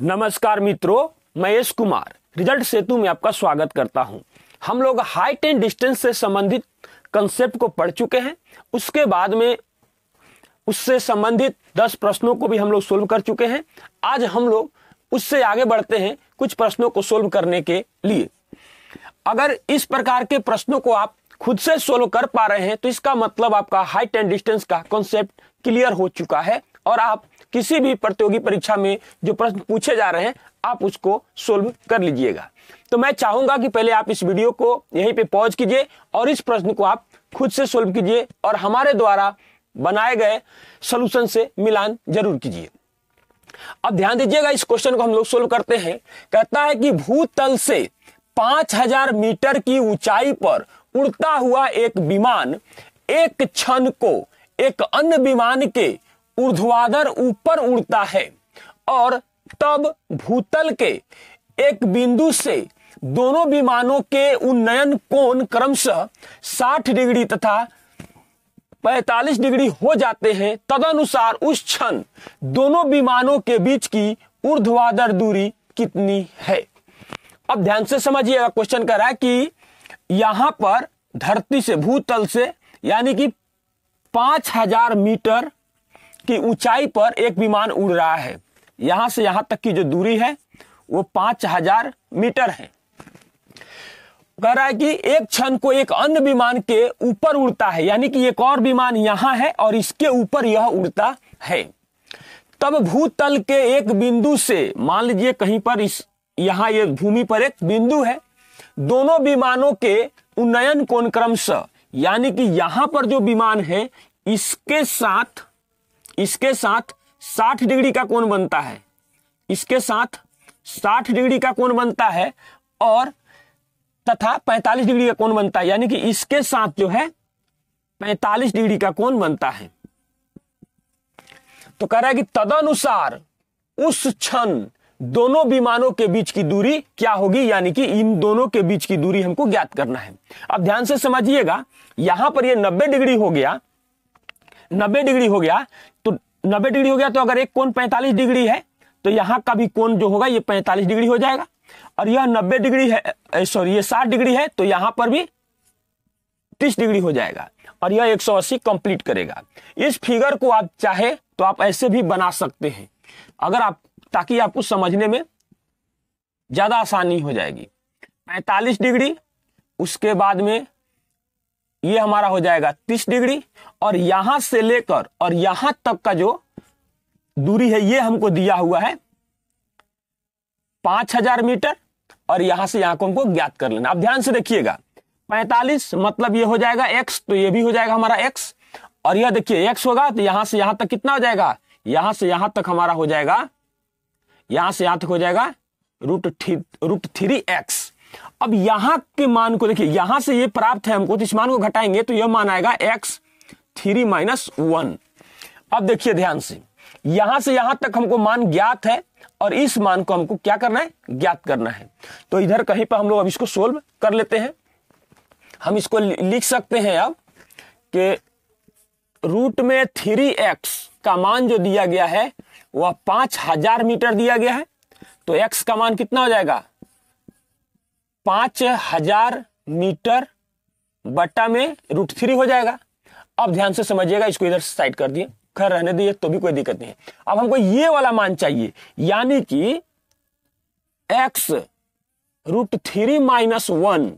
नमस्कार मित्रों महेश कुमार रिजल्ट सेतु में आपका स्वागत करता हूं हम लोग हाइट एंड डिस्टेंस से संबंधित कंसेप्ट को पढ़ चुके हैं उसके बाद में उससे संबंधित दस प्रश्नों को भी हम लोग सोल्व कर चुके हैं आज हम लोग उससे आगे बढ़ते हैं कुछ प्रश्नों को सोल्व करने के लिए अगर इस प्रकार के प्रश्नों को आप खुद से सोल्व कर पा रहे हैं तो इसका मतलब आपका हाइट एंड डिस्टेंस का कॉन्सेप्ट क्लियर हो चुका है और आप किसी भी प्रतियोगी परीक्षा में जो प्रश्न पूछे जा रहे हैं आप उसको सोल्व कर लीजिएगा तो मैं चाहूंगा कि पहले आप इस वीडियो को यहीं पे पॉज कीजिए और इस प्रश्न को आप खुद से सोल्व कीजिए और हमारे द्वारा बनाए गए सोल्यूशन से मिलान जरूर कीजिए अब ध्यान दीजिएगा इस क्वेश्चन को हम लोग सोल्व करते हैं कहता है कि भूतल से 5000 मीटर की ऊंचाई पर उड़ता हुआ एक विमान एक क्षण को एक अन्य विमान के ऊर्ध्वाधर ऊपर उड़ता है और तब भूतल के एक बिंदु से दोनों विमानों के उन्नयन कोण क्रमशः 60 डिग्री तथा 45 डिग्री हो जाते हैं तदनुसार उस क्षण दोनों विमानों के बीच की ऊर्ध्वाधर दूरी कितनी है अब ध्यान से समझिएगा क्वेश्चन कह रहा है कि यहां पर धरती से भूतल से यानी कि 5000 मीटर कि ऊंचाई पर एक विमान उड़ रहा है यहां से यहां तक की जो दूरी है वो पांच हजार मीटर है कह रहा है कि एक क्षण को एक अन्य विमान के ऊपर उड़ता है यानी कि एक और विमान यहाँ है और इसके ऊपर यह उड़ता है तब भूतल के एक बिंदु से मान लीजिए कहीं पर इस यहां ये भूमि पर एक बिंदु है दोनों विमानों के उन्नयन कोण क्रमश यानी कि यहां पर जो विमान है इसके साथ इसके साथ 60 डिग्री का कोण बनता है इसके साथ 60 डिग्री का कोण बनता है और तथा 45 डिग्री का कोण बनता है यानी कि इसके साथ जो है 45 डिग्री का कोण बनता है तो कह रहा है कि तदनुसार उस क्षण दोनों विमानों के बीच की दूरी क्या होगी यानी कि इन दोनों के बीच की दूरी हमको ज्ञात करना है अब ध्यान से समझिएगा यहां पर ये 90 डिग्री हो गया 90 डिग्री हो गया नब्बे डिग्री हो गया तो अगर एक कोण पैंतालीस डिग्री है तो यहाँ का भी कोण जो होगा ये पैंतालीस डिग्री हो जाएगा और यह नब्बे डिग्री है सॉरी ये साठ डिग्री है तो यहाँ पर भी तीस डिग्री हो जाएगा और यह 180 कंप्लीट करेगा इस फिगर को आप चाहे तो आप ऐसे भी बना सकते हैं अगर आप ताकि आपको समझने में ज्यादा आसानी हो जाएगी पैंतालीस डिग्री उसके बाद में ये हमारा हो जाएगा तीस डिग्री और यहां से लेकर और यहां तक का जो दूरी है ये हमको दिया हुआ है पांच हजार मीटर और यहां से यहां को हमको ज्ञात कर लेना आप ध्यान से देखिएगा पैंतालीस मतलब ये हो जाएगा एक्स तो ये भी हो जाएगा हमारा एक्स और यह देखिए एक्स होगा तो यहां से यहां तक कितना हो जाएगा यहां से यहां तक हमारा हो जाएगा यहां से यहां तक हो जाएगा रूट रूट थ्री एक्स अब यहां के मान को देखिए यहां से ये प्राप्त है हमको तो इस मान को घटाएंगे तो यह मान आएगा एक्स थ्री माइनस वन अब देखिए ध्यान से यहां से यहां तक हमको मान ज्ञात है और इस मान को हमको क्या करना है ज्ञात करना है तो इधर कहीं पर हम लोग अब इसको सोल्व कर लेते हैं हम इसको लिख सकते हैं अब कि रूट में थ्री एक्स का मान जो दिया गया है वह पांच हजार मीटर दिया गया है तो एक्स का मान कितना हो जाएगा पांच हजार मीटर बट्टा में रूट थ्री हो जाएगा अब ध्यान से समझिएगा इसको इधर साइड कर दिए खैर रहने दिए तो भी कोई दिक्कत नहीं है अब हमको ये वाला मान चाहिए यानी कि x root three minus one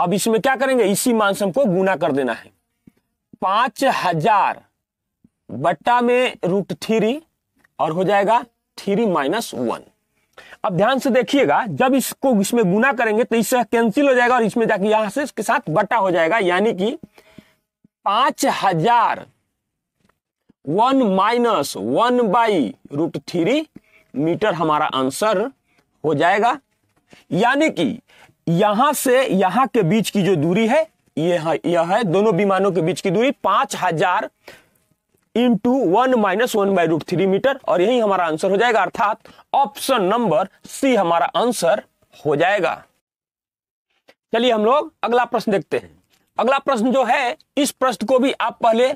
अब इसमें क्या करेंगे इसी मान से हमको गुना कर देना है पांच हजार बट्टा में रूट थ्री और हो जाएगा थ्री माइनस वन अब ध्यान से देखिएगा जब इसको इसमें गुना करेंगे तो इससे कैंसिल हो जाएगा और इसमें जाके यहां से इसके साथ बटा हो जाएगा यानी कि पांच हजार one minus one by root three metre हमारा आंसर हो जाएगा यानी कि यहां से यहां के बीच की जो दूरी है यह है, यह है दोनों विमानों के बीच की दूरी पांच हजार into one minus one by root three metre और यही हमारा आंसर हो जाएगा अर्थात ऑप्शन नंबर सी हमारा आंसर हो जाएगा चलिए हम लोग अगला प्रश्न देखते हैं अगला प्रश्न जो है इस प्रश्न को भी आप पहले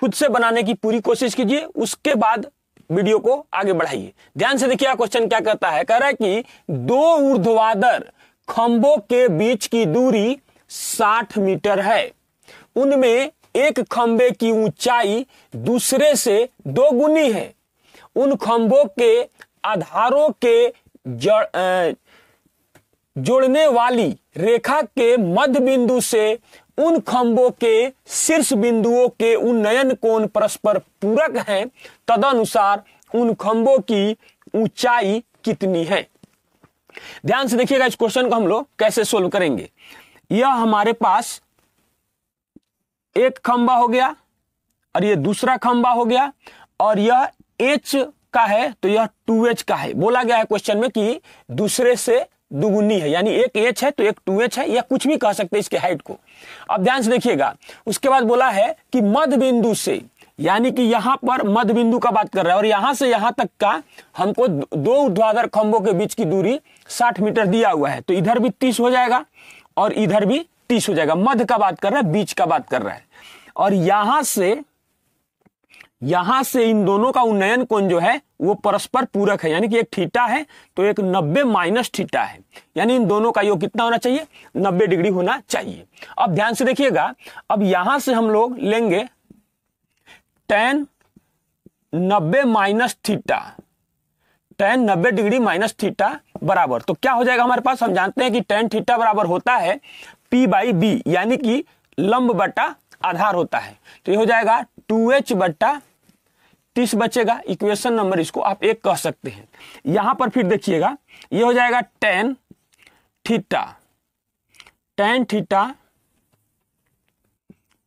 खुद से बनाने की पूरी कोशिश कीजिए उसके बाद वीडियो को आगे बढ़ाइए ध्यान से देखिए क्वेश्चन क्या कहता है कह रहा है कि दो ऊर्ध्वाधर खंभों के बीच की दूरी 60 मीटर है उनमें एक खंबे की ऊंचाई दूसरे से दोगुनी है उन खंभों के आधारों के जोड़ने वाली रेखा के मध्य बिंदु से उन खंभों के शीर्ष बिंदुओं के उन्नयन कोण परस्पर पूरक हैं तदनुसार उन खंभों की ऊंचाई कितनी है ध्यान से देखिएगा इस क्वेश्चन को हम लोग कैसे सोल्व करेंगे यह हमारे पास एक खंबा हो गया और ये दूसरा खंबा हो गया और यह एच का है तो यह टू एच का है बोला गया है क्वेश्चन में कि दूसरे से दुगुनी है यानी एक एच है तो एक टू एच है या कुछ भी कह सकते हैं इसके हाइट को अब ध्यान से देखिएगा उसके बाद बोला है कि मध्य बिंदु से यानी कि यहां पर मध्य बिंदु का बात कर रहा है और यहां से यहां तक का हमको दो ऊर्ध्वाधर खंभों के बीच की दूरी 60 मीटर दिया हुआ है तो इधर भी 30 हो जाएगा और इधर भी 30 हो जाएगा मध्य का बात कर रहा है बीच का बात कर रहा है और यहां से यहां से इन दोनों का उन्नयन कोण जो है वो परस्पर पूरक है यानी कि एक थीटा है तो एक 90 माइनस थीटा है यानी इन दोनों का योग कितना होना चाहिए 90 डिग्री होना चाहिए अब ध्यान से देखिएगा अब यहां से हम लोग लेंगे टेन नब्बे माइनस थीटा टेन नब्बे डिग्री माइनस थीटा बराबर तो क्या हो जाएगा हमारे पास हम जानते हैं कि टेन थीटा बराबर होता है पी बाई बी यानी कि लंब बटा आधार होता है तो ये हो जाएगा टू एच बट्टा तीस बचेगा इक्वेशन नंबर इसको आप एक कह सकते हैं यहां पर फिर देखिएगा ये हो जाएगा tan theta tan theta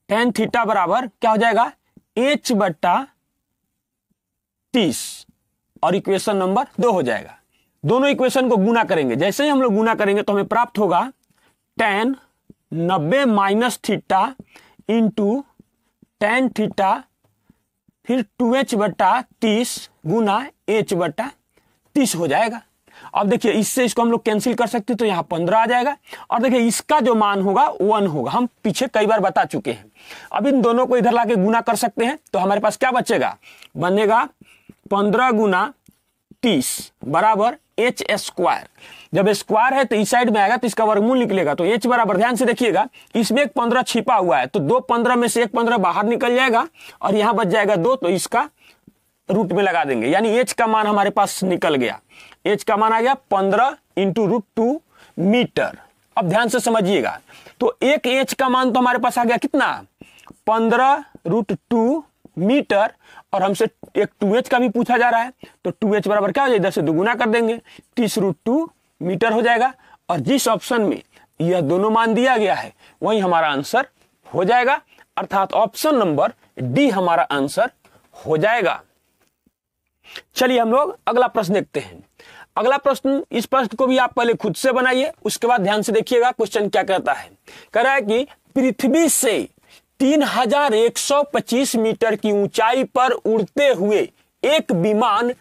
tan theta बराबर क्या हो जाएगा एच बट्टा तीस और इक्वेशन नंबर दो हो जाएगा दोनों इक्वेशन को गुना करेंगे जैसे ही हम लोग गुना करेंगे तो हमें प्राप्त होगा टेन नब्बे minus theta into tan theta फिर टू एच बटा तीस गुना एच बटा तीस हो जाएगा अब देखिए इससे इसको हम लोग कैंसिल कर सकते हैं तो यहाँ पंद्रह आ जाएगा और देखिए इसका जो मान होगा वन होगा हम पीछे कई बार बता चुके हैं अब इन दोनों को इधर लाके गुना कर सकते हैं तो हमारे पास क्या बचेगा बनेगा पंद्रह गुना तीस बराबर एच स्क्वायर जब स्क्वायर है तो इस साइड में आएगा तो इसका वर्गमूल निकलेगा तो एच बराबर ध्यान से देखिएगा इसमें एक पंद्रह छिपा हुआ है तो दो पंद्रह में से एक पंद्रह बाहर निकल जाएगा और यहां बच जाएगा दो तो इसका रूट में लगा देंगे यानी एच का मान हमारे पास निकल गया एच का मान आ गया पंद्रह इंटू रूट टू मीटर अब ध्यान से समझिएगा तो एक एच का मान तो हमारे पास आ गया कितना पंद्रह रूट टू मीटर और हमसे एक टू एच का भी पूछा जा रहा है तो टू एच बराबर क्या हो जाएगा इधर से दोगुना कर देंगे तीस रूट टू मीटर हो जाएगा और जिस ऑप्शन में यह दोनों मान दिया गया है वही हमारा आंसर हो जाएगा अर्थात ऑप्शन नंबर डी हमारा आंसर हो जाएगा चलिए हम लोग अगला प्रश्न देखते हैं अगला प्रश्न इस प्रश्न को भी आप पहले खुद से बनाइए उसके बाद ध्यान से देखिएगा क्वेश्चन क्या कहता है कह रहा है कि पृथ्वी से 3125 मीटर की ऊंचाई पर उड़ते हुए एक विमान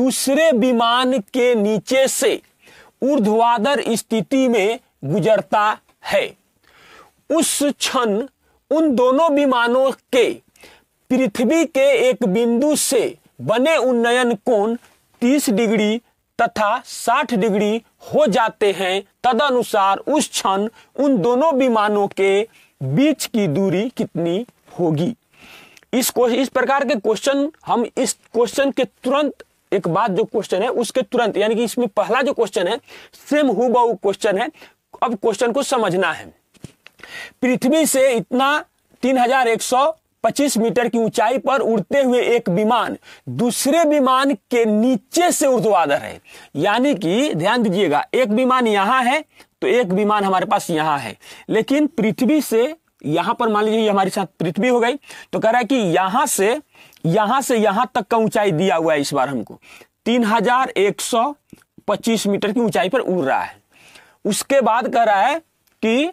दूसरे विमान के नीचे से ऊर्ध्वाधर स्थिति में गुजरता है उस क्षण उन दोनों विमानों के पृथ्वी के एक बिंदु से बने उन्नयन कोण 30 डिग्री तथा 60 डिग्री हो जाते हैं तदनुसार उस क्षण उन दोनों विमानों के बीच की दूरी कितनी होगी इस इस प्रकार के क्वेश्चन हम इस क्वेश्चन के तुरंत एक बात जो क्वेश्चन है उसके तुरंत यानी कि इसमें पहला जो क्वेश्चन है सेम हु क्वेश्चन है अब क्वेश्चन को समझना है पृथ्वी से इतना 3125 मीटर की ऊंचाई पर उड़ते हुए एक विमान दूसरे विमान के नीचे से ऊर्ध्वाधर है यानी कि ध्यान दीजिएगा एक विमान यहां है तो एक विमान हमारे पास यहाँ है लेकिन पृथ्वी से यहां पर मान लीजिए हमारे साथ पृथ्वी हो गई तो कह रहा है कि यहां से यहां से यहां तक का ऊंचाई दिया हुआ है इस बार हमको तीन हजार एक सौ पच्चीस मीटर की ऊंचाई पर उड़ रहा है उसके बाद कह रहा है कि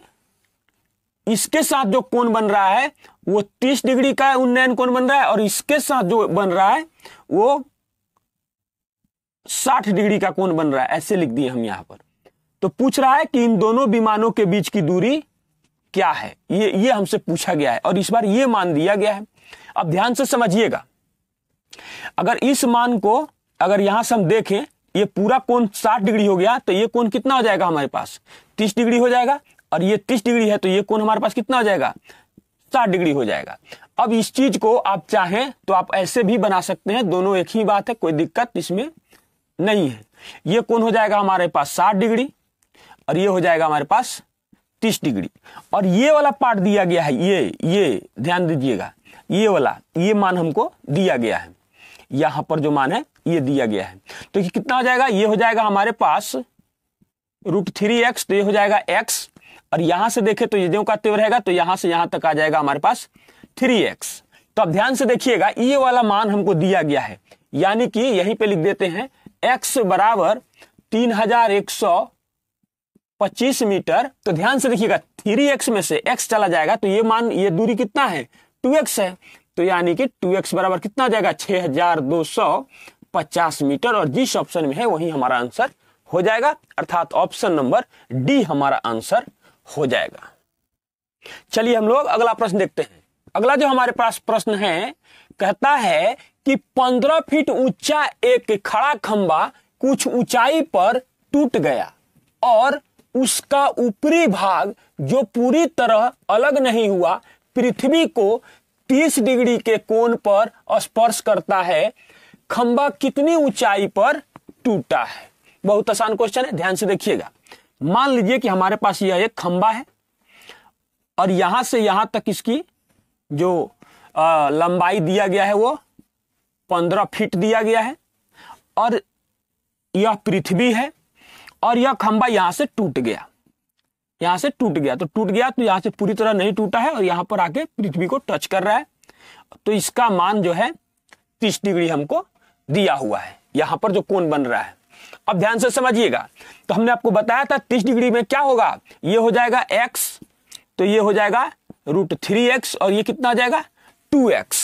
इसके साथ जो कोण बन रहा है वो तीस डिग्री का उन्नयन कोण बन रहा है और इसके साथ जो बन रहा है वो साठ डिग्री का कोण बन रहा है ऐसे लिख दिए हम यहां पर तो पूछ रहा है कि इन दोनों विमानों के बीच की दूरी क्या है ये ये हमसे पूछा गया है और इस बार ये मान दिया गया है अब ध्यान से समझिएगा अगर इस मान को अगर यहां से हम देखें ये पूरा कोण 60 डिग्री हो गया तो ये कोण कितना हो जाएगा हमारे पास 30 डिग्री हो जाएगा और ये 30 डिग्री है तो ये कोण हमारे पास कितना हो जाएगा 60 डिग्री हो जाएगा अब इस चीज को आप चाहें तो आप ऐसे भी बना सकते हैं दोनों एक ही बात है कोई दिक्कत इसमें नहीं है ये कौन हो जाएगा हमारे पास 60 डिग्री और ये हो जाएगा हमारे पास तीस डिग्री और ये वाला पार्ट दिया गया है ये ये ध्यान दीजिएगा ये वाला ये मान हमको दिया गया है यहां पर जो मान है ये दिया गया है तो कितना हो जाएगा ये हो जाएगा हमारे पास रूट थ्री एक्स तो ये हो जाएगा एक्स और यहां से देखे तो ये जो का त्यों रहेगा तो यहां से यहां तक आ जाएगा हमारे पास थ्री एक्स तो अब ध्यान से देखिएगा ये वाला मान हमको दिया गया है यानी कि यहीं पे लिख देते हैं एक्स बराबर तीन हजार एक सौ 25 मीटर तो ध्यान से देखिएगा 3x में से x चला जाएगा तो ये मान ये दूरी कितना है 2x है तो यानी कि 2x बराबर कितना जाएगा 6250 मीटर और जिस ऑप्शन में है वही हमारा आंसर हो जाएगा अर्थात ऑप्शन नंबर डी हमारा आंसर हो जाएगा चलिए हम लोग अगला प्रश्न देखते हैं अगला जो हमारे पास प्रश्न है कहता है कि 15 फीट ऊंचा एक खड़ा खंबा कुछ ऊंचाई पर टूट गया और उसका ऊपरी भाग जो पूरी तरह अलग नहीं हुआ पृथ्वी को 30 डिग्री के कोण पर स्पर्श करता है खंबा कितनी ऊंचाई पर टूटा है बहुत आसान क्वेश्चन है ध्यान से देखिएगा मान लीजिए कि हमारे पास यह एक खंबा है और यहां से यहां तक इसकी जो आ, लंबाई दिया गया है वो पंद्रह फीट दिया गया है और यह पृथ्वी है और यह खंबा यहां से टूट गया यहां से टूट गया तो टूट गया तो यहां से पूरी तरह नहीं टूटा है और यहां पर आके पृथ्वी को टच कर रहा है तो इसका मान जो है तीस डिग्री हमको दिया हुआ है यहां पर जो कोण बन रहा है अब ध्यान से समझिएगा तो हमने आपको बताया था तीस डिग्री में क्या होगा ये हो जाएगा एक्स तो ये हो जाएगा रूट थ्री एक्स और ये कितना जाएगा टू एक्स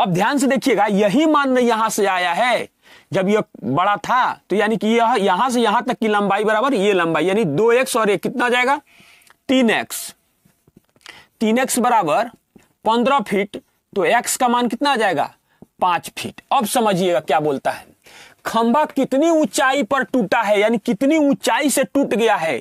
अब ध्यान से देखिएगा यही मान यहां से आया है जब ये बड़ा था तो यानी कि यह यहां से यहां तक की लंबाई बराबर ये लंबाई यानी दो एक्स और एक कितना जाएगा तीन एक्स तीन एक्स बराबर पंद्रह फीट तो एक्स का मान कितना जाएगा पांच फीट अब समझिएगा क्या बोलता है खंबा कितनी ऊंचाई पर टूटा है यानी कितनी ऊंचाई से टूट गया है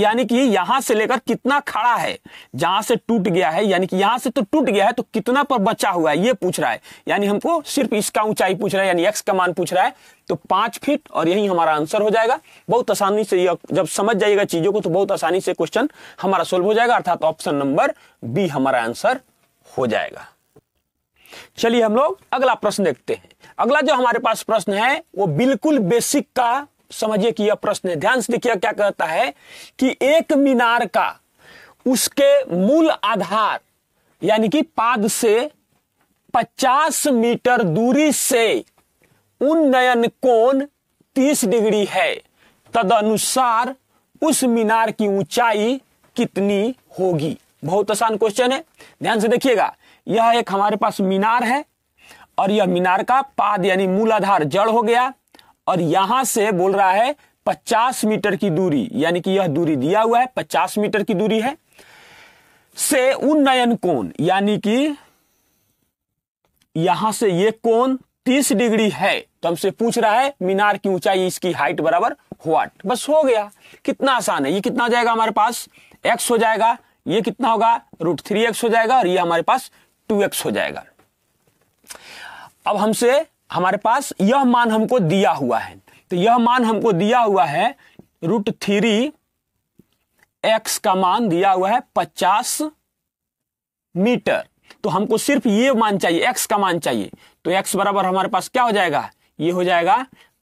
यानी कि यहां से लेकर कितना खड़ा है जहां से टूट गया है यानी कि यहां से तो टूट गया है तो कितना पर बचा हुआ है ये पूछ रहा है यानी हमको सिर्फ इसका ऊंचाई पूछ रहा है यानी एक्स का मान पूछ रहा है तो पांच फीट और यही हमारा आंसर हो जाएगा बहुत आसानी से जब समझ जाएगा चीजों को तो बहुत आसानी से क्वेश्चन हमारा सोल्व हो जाएगा अर्थात ऑप्शन नंबर बी हमारा आंसर हो जाएगा चलिए हम लोग अगला प्रश्न देखते हैं अगला जो हमारे पास प्रश्न है वो बिल्कुल बेसिक का समझिए कि यह प्रश्न है ध्यान से देखिए क्या कहता है कि एक मीनार का उसके मूल आधार यानी कि पाद से 50 मीटर दूरी से उन्नयन कोण 30 डिग्री है तदनुसार उस मीनार की ऊंचाई कितनी होगी बहुत आसान क्वेश्चन है ध्यान से देखिएगा यह एक हमारे पास मीनार है और यह मीनार का पाद यानी मूलाधार जड़ हो गया और यहां से बोल रहा है 50 मीटर की दूरी यानी कि यह दूरी दिया हुआ है 50 मीटर की दूरी है से उन्नयन कोण यानी कि यहां से ये कोण 30 डिग्री है तो हमसे पूछ रहा है मीनार की ऊंचाई इसकी हाइट बराबर व्हाट बस हो गया कितना आसान है ये कितना जाएगा हमारे पास एक्स हो जाएगा ये कितना होगा रूट थ्री एक्स हो जाएगा और ये हमारे पास टू एक्स हो जाएगा अब हमसे हमारे पास यह मान हमको दिया हुआ है तो यह मान हमको दिया हुआ है रूट थ्री एक्स का मान दिया हुआ है पचास मीटर तो हमको सिर्फ ये मान चाहिए एक्स का मान चाहिए तो एक्स बराबर हमारे पास क्या हो जाएगा ये हो जाएगा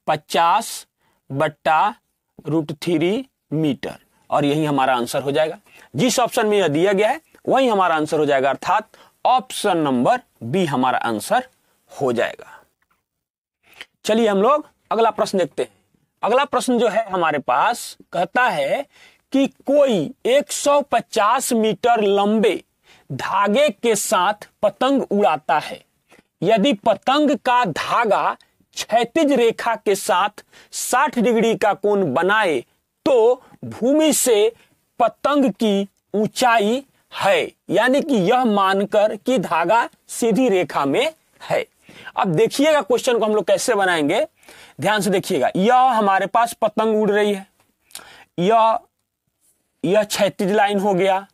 पचास बट्टा रूट थ्री मीटर और यही हमारा आंसर हो जाएगा जिस ऑप्शन में यह दिया गया है वही हमारा आंसर हो जाएगा अर्थात ऑप्शन नंबर बी हमारा आंसर हो जाएगा चलिए हम लोग अगला प्रश्न देखते हैं अगला प्रश्न जो है हमारे पास कहता है कि कोई 150 मीटर लंबे धागे के साथ पतंग उड़ाता है यदि पतंग का धागा क्षैतिज रेखा के साथ 60 डिग्री का कोण बनाए तो भूमि से पतंग की ऊंचाई है यानी कि यह मानकर कि धागा सीधी रेखा में है अब देखिएगा क्वेश्चन को हम लोग कैसे बनाएंगे ध्यान से देखिएगा यह हमारे पास पतंग उड़ रही है यह यह क्षैतिज लाइन हो गया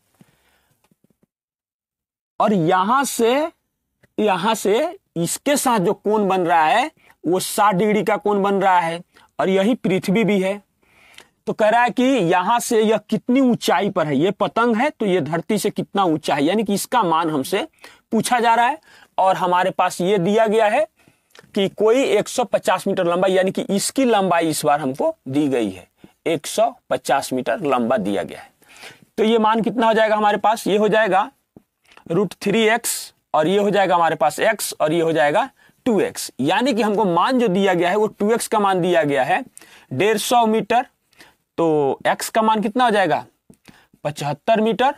और यहां से यहां से इसके साथ जो कोण बन रहा है वो साठ डिग्री का कोण बन रहा है और यही पृथ्वी भी है तो कह रहा है कि यहां से यह कितनी ऊंचाई पर है यह पतंग है तो यह धरती से कितना ऊंचा है यानी कि इसका मान हमसे पूछा जा रहा है और हमारे पास ये दिया गया है कि कोई 150 मीटर लंबा यानी कि इसकी लंबाई इस बार हमको दी गई है 150 मीटर लंबा दिया गया है तो ये मान कितना हो जाएगा हमारे पास ये हो जाएगा रूट थ्री एक्स और ये हो जाएगा हमारे पास x और ये हो जाएगा 2x यानी कि हमको मान जो दिया गया है वो 2x का मान दिया गया है डेढ़ सौ मीटर तो x का मान कितना हो जाएगा पचहत्तर मीटर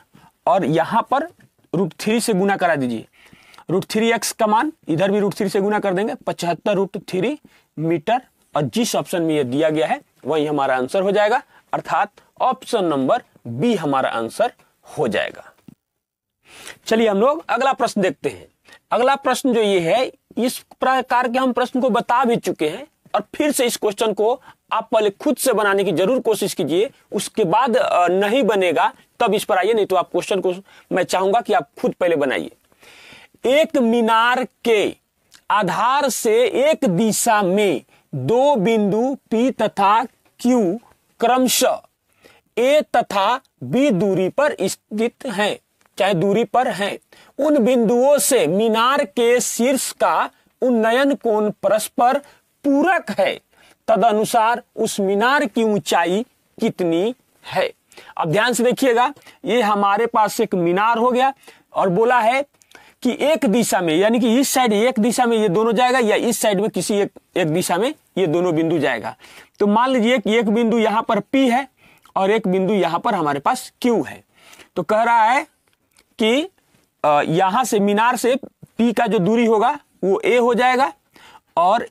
और यहां पर रूट थ्री से गुना करा दीजिए रूट थ्री एक्स का मान इधर भी रूट थ्री से गुना कर देंगे पचहत्तर रूट थ्री मीटर और जिस ऑप्शन में यह दिया गया है वही हमारा आंसर हो जाएगा अर्थात ऑप्शन नंबर बी हमारा आंसर हो जाएगा चलिए हम लोग अगला प्रश्न देखते हैं अगला प्रश्न जो ये है इस प्रकार के हम प्रश्न को बता भी चुके हैं और फिर से इस क्वेश्चन को आप पहले खुद से बनाने की जरूर कोशिश कीजिए उसके बाद नहीं बनेगा तब इस पर आइए नहीं तो आप क्वेश्चन को मैं चाहूंगा कि आप खुद पहले बनाइए एक मीनार के आधार से एक दिशा में दो बिंदु P तथा Q क्रमशः ए तथा बी दूरी पर स्थित हैं चाहे दूरी पर हैं उन बिंदुओं से मीनार के शीर्ष का उन्नयन कोण परस्पर पूरक है तदनुसार उस मीनार की ऊंचाई कितनी है अब ध्यान से देखिएगा ये हमारे पास एक मीनार हो गया और बोला है कि एक दिशा में यानी कि इस साइड एक दिशा में ये दोनों जाएगा या इस साइड में किसी एक एक दिशा में ये दोनों बिंदु जाएगा तो मान लीजिए कि एक बिंदु यहां पर P है और एक बिंदु यहां पर हमारे पास Q है तो कह रहा है कि यहां से मीनार से P का जो दूरी होगा वो A हो जाएगा और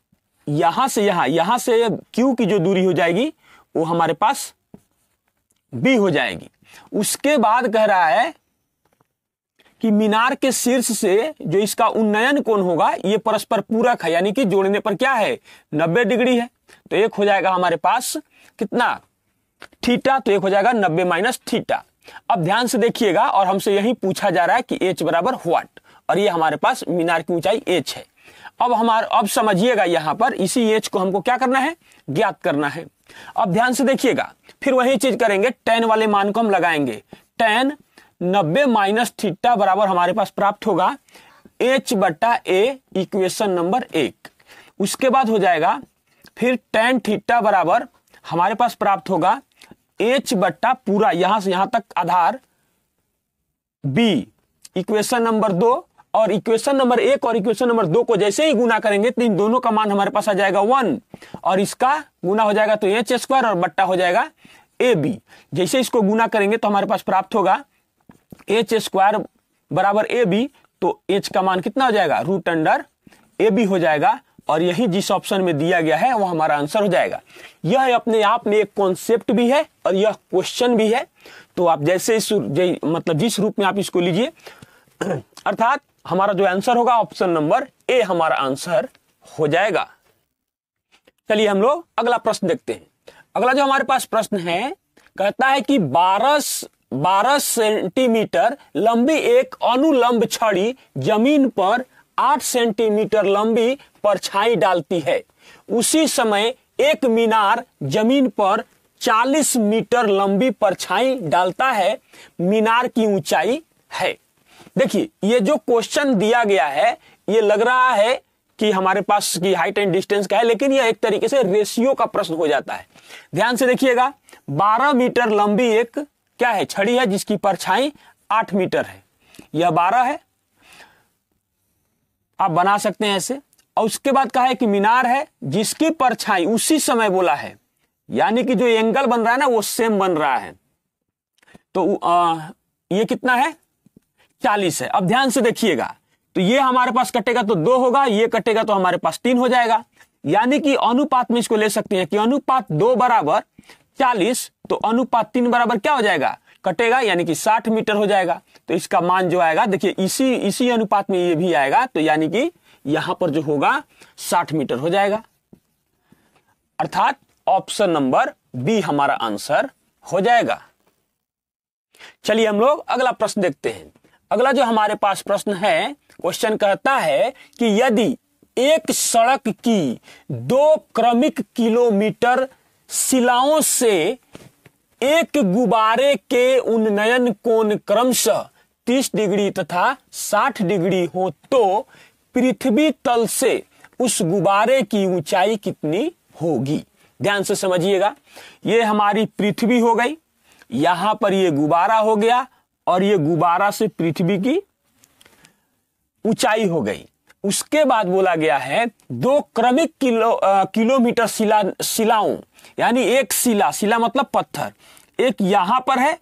यहां से यहां यहां से Q की जो दूरी हो जाएगी वो हमारे पास बी हो जाएगी उसके बाद कह रहा है कि मीनार के शीर्ष से जो इसका उन्नयन कोण होगा ये परस्पर पूरक है यानी कि जोड़ने पर क्या है नब्बे डिग्री है तो एक हो जाएगा हमारे पास कितना थीटा तो एक हो जाएगा नब्बे माइनस थीटा अब ध्यान से देखिएगा और हमसे यही पूछा जा रहा है कि एच बराबर व्हाट और ये हमारे पास मीनार की ऊंचाई एच है अब हमारे अब समझिएगा यहां पर इसी एच को हमको क्या करना है ज्ञात करना है अब ध्यान से देखिएगा फिर वही चीज करेंगे टेन वाले मान को हम लगाएंगे टेन नब्बे माइनस थीटा बराबर हमारे पास प्राप्त होगा एच बट्टा ए इक्वेशन नंबर एक उसके बाद हो जाएगा फिर टेन थीटा बराबर हमारे पास प्राप्त होगा एच बट्टा पूरा यहां से यहां तक आधार बी इक्वेशन नंबर दो और इक्वेशन नंबर एक और इक्वेशन नंबर दो को जैसे ही गुना करेंगे तो इन दोनों का मान हमारे पास आ जाएगा वन और इसका गुना हो जाएगा तो एच स्क्वायर और बट्टा हो जाएगा ए बी जैसे इसको गुना करेंगे तो हमारे पास प्राप्त होगा एच स्क्वायर बराबर ए बी तो एच का मान कितना हो जाएगा रूट अंडर ए बी हो जाएगा और यही जिस ऑप्शन में दिया गया है वह हमारा आंसर हो जाएगा यह अपने आप में एक कॉन्सेप्ट भी है और यह क्वेश्चन भी है तो आप जैसे इस जै, मतलब जिस रूप में आप इसको लीजिए अर्थात हमारा जो आंसर होगा ऑप्शन नंबर ए हमारा आंसर हो जाएगा चलिए हम लोग अगला प्रश्न देखते हैं अगला जो हमारे पास प्रश्न है कहता है कि बारह 12 सेंटीमीटर लंबी एक अनुलंब छड़ी जमीन पर 8 सेंटीमीटर लंबी परछाई डालती है उसी समय एक मीनार जमीन पर 40 मीटर लंबी परछाई डालता है मीनार की ऊंचाई है देखिए ये जो क्वेश्चन दिया गया है ये लग रहा है कि हमारे पास की हाइट एंड डिस्टेंस का है लेकिन यह एक तरीके से रेशियो का प्रश्न हो जाता है ध्यान से देखिएगा 12 मीटर लंबी एक क्या है छड़ी है जिसकी परछाई आठ मीटर है यह बारह है आप बना सकते हैं ऐसे और उसके बाद कहा है कि मीनार है जिसकी परछाई उसी समय बोला है यानी कि जो एंगल बन रहा है ना वो सेम बन रहा है तो आ, ये कितना है चालीस है अब ध्यान से देखिएगा तो ये हमारे पास कटेगा तो दो होगा ये कटेगा तो हमारे पास तीन हो जाएगा यानी कि अनुपात में इसको ले सकते हैं कि अनुपात दो बराबर चालीस तो अनुपात तीन बराबर क्या हो जाएगा कटेगा यानी कि साठ मीटर हो जाएगा तो इसका मान जो आएगा देखिए इसी इसी अनुपात में ये भी आएगा तो यानी कि यहां पर जो होगा साठ मीटर हो जाएगा अर्थात ऑप्शन नंबर बी हमारा आंसर हो जाएगा चलिए हम लोग अगला प्रश्न देखते हैं अगला जो हमारे पास प्रश्न है क्वेश्चन कहता है कि यदि एक सड़क की दो क्रमिक किलोमीटर शिलाओं से एक गुब्बारे के उन्नयन कोण क्रमशः 30 डिग्री तथा 60 डिग्री हो तो पृथ्वी तल से उस गुब्बारे की ऊंचाई कितनी होगी ध्यान से समझिएगा ये हमारी पृथ्वी हो गई यहां पर ये गुब्बारा हो गया और ये गुब्बारा से पृथ्वी की ऊंचाई हो गई उसके बाद बोला गया है दो क्रमिक किलो किलोमीटर शिला शिलाओं यानी एक शिला शिला मतलब पत्थर एक यहां पर है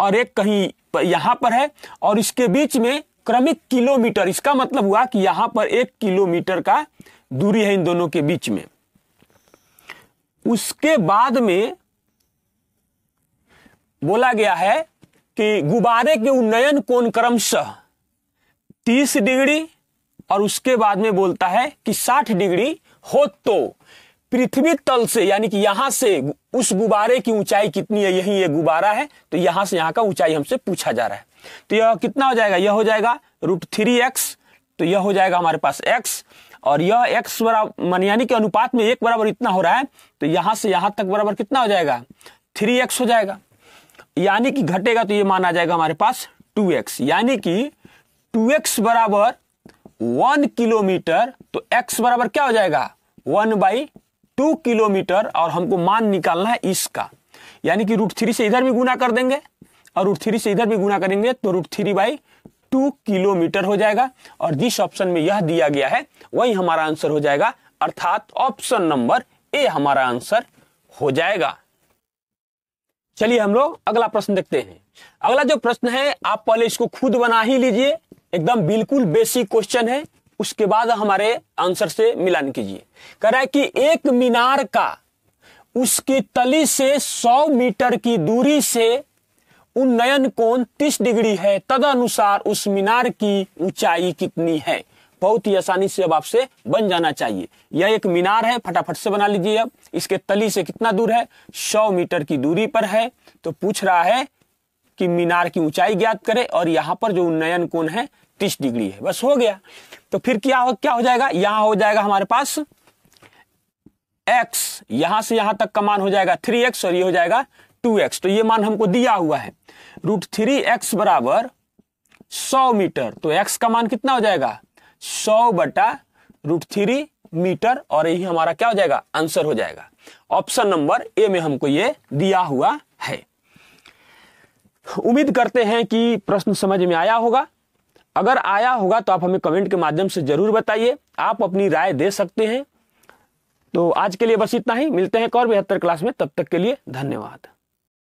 और एक कहीं पर पर है और इसके बीच में क्रमिक किलोमीटर इसका मतलब हुआ कि यहां पर एक किलोमीटर का दूरी है इन दोनों के बीच में उसके बाद में बोला गया है कि गुब्बारे के उन्नयन कोण क्रमशः 30 डिग्री और उसके बाद में बोलता है कि 60 डिग्री हो तो पृथ्वी तल से यानी कि यहां से उस गुब्बारे की ऊंचाई कितनी है यही ये गुब्बारा है तो यहां से यहां का ऊंचाई हमसे पूछा जा रहा है तो यह कितना हो जाएगा यह हो जाएगा रूट थ्री एक्स तो यह हो जाएगा हमारे पास एक्स और यह एक्स बराबर मान यानी कि अनुपात में एक बराबर इतना हो रहा है तो यहां से यहां तक बराबर कितना हो जाएगा थ्री एक्स हो जाएगा यानी कि घटेगा तो ये माना जाएगा हमारे पास टू एक्स यानी कि टू एक्स बराबर वन किलोमीटर तो एक्स बराबर क्या हो जाएगा वन बाई टू किलोमीटर और हमको मान निकालना है इसका यानी कि रूट थ्री से इधर भी गुना कर देंगे और रूट थ्री से इधर भी गुना करेंगे तो root three by two kilometre हो जाएगा और जिस ऑप्शन में यह दिया गया है वही हमारा आंसर हो जाएगा अर्थात ऑप्शन नंबर ए हमारा आंसर हो जाएगा चलिए हम लोग अगला प्रश्न देखते हैं अगला जो प्रश्न है आप पहले इसको खुद बना ही लीजिए एकदम बिल्कुल बेसिक क्वेश्चन है उसके बाद हमारे आंसर से मिलान कीजिए कह रहा है कि एक मीनार का उसकी तली से 100 मीटर की दूरी से उन्नयन कोण 30 डिग्री है तदनुसार उस मीनार की ऊंचाई कितनी है बहुत ही आसानी से अब आपसे बन जाना चाहिए यह एक मीनार है फटाफट से बना लीजिए अब इसके तली से कितना दूर है 100 मीटर की दूरी पर है तो पूछ रहा है कि मीनार की ऊंचाई ज्ञात करें और यहाँ पर जो उन्नयन कोण है तीस डिग्री है बस हो गया तो फिर क्या हो क्या हो जाएगा यहाँ हो जाएगा हमारे पास एक्स यहां से यहां तक का मान हो जाएगा थ्री एक्स और ये हो जाएगा टू एक्स तो ये मान हमको दिया हुआ है रूट थ्री एक्स बराबर सौ मीटर तो एक्स का मान कितना हो जाएगा सौ बटा रूट थ्री मीटर और यही हमारा क्या हो जाएगा आंसर हो जाएगा ऑप्शन नंबर ए में हमको ये दिया हुआ है उम्मीद करते हैं कि प्रश्न समझ में आया होगा अगर आया होगा तो आप हमें कमेंट के माध्यम से जरूर बताइए आप अपनी राय दे सकते हैं तो आज के लिए बस इतना ही मिलते हैं एक और बेहतर क्लास में तब तक के लिए धन्यवाद